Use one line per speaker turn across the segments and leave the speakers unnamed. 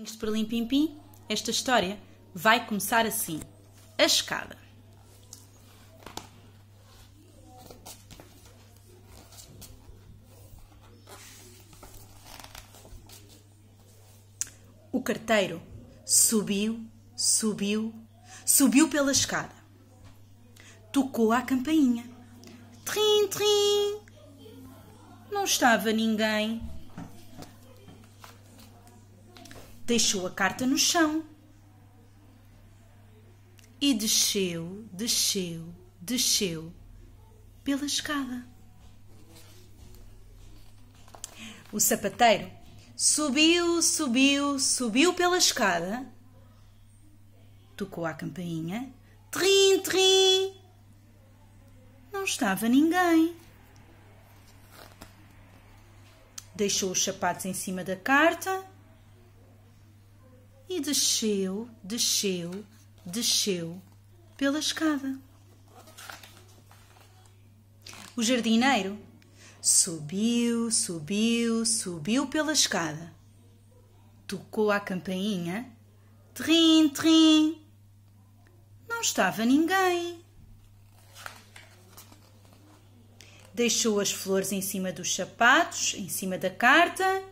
Amiguinhos de Perlim pim, esta história vai começar assim. A escada. O carteiro subiu, subiu, subiu pela escada. Tocou à campainha. Trim, trim. Não estava ninguém. deixou a carta no chão. E desceu, desceu, desceu pela escada. O sapateiro subiu, subiu, subiu pela escada, tocou à campainha, trim, trim. Não estava ninguém. Deixou os sapatos em cima da carta e desceu, desceu, desceu pela escada. O jardineiro subiu, subiu, subiu pela escada. Tocou à campainha. Trim, trim. Não estava ninguém. Deixou as flores em cima dos sapatos, em cima da carta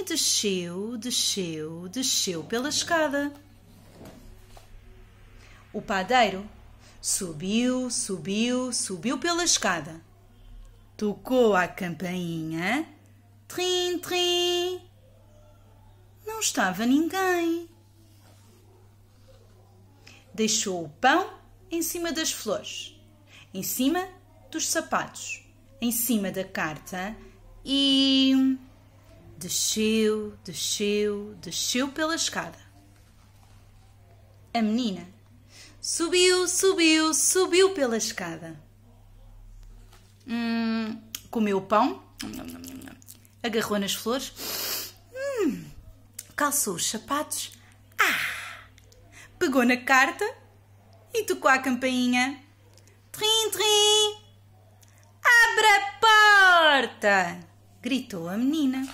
e desceu, desceu, desceu pela escada. O padeiro subiu, subiu, subiu pela escada. Tocou a campainha. Trim, trim. Não estava ninguém. Deixou o pão em cima das flores, em cima dos sapatos, em cima da carta e. Desceu, desceu, desceu pela escada. A menina subiu, subiu, subiu pela escada. Hum, comeu pão, agarrou nas flores, hum, calçou os sapatos, ah, pegou na carta e tocou a campainha. Trim, trim! abre a porta! gritou a menina.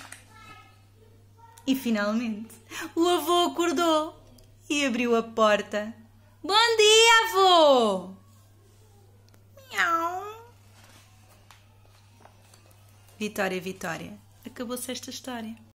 E finalmente, o avô acordou e abriu a porta. Bom dia, avô! Miau! Vitória, Vitória, acabou-se esta história.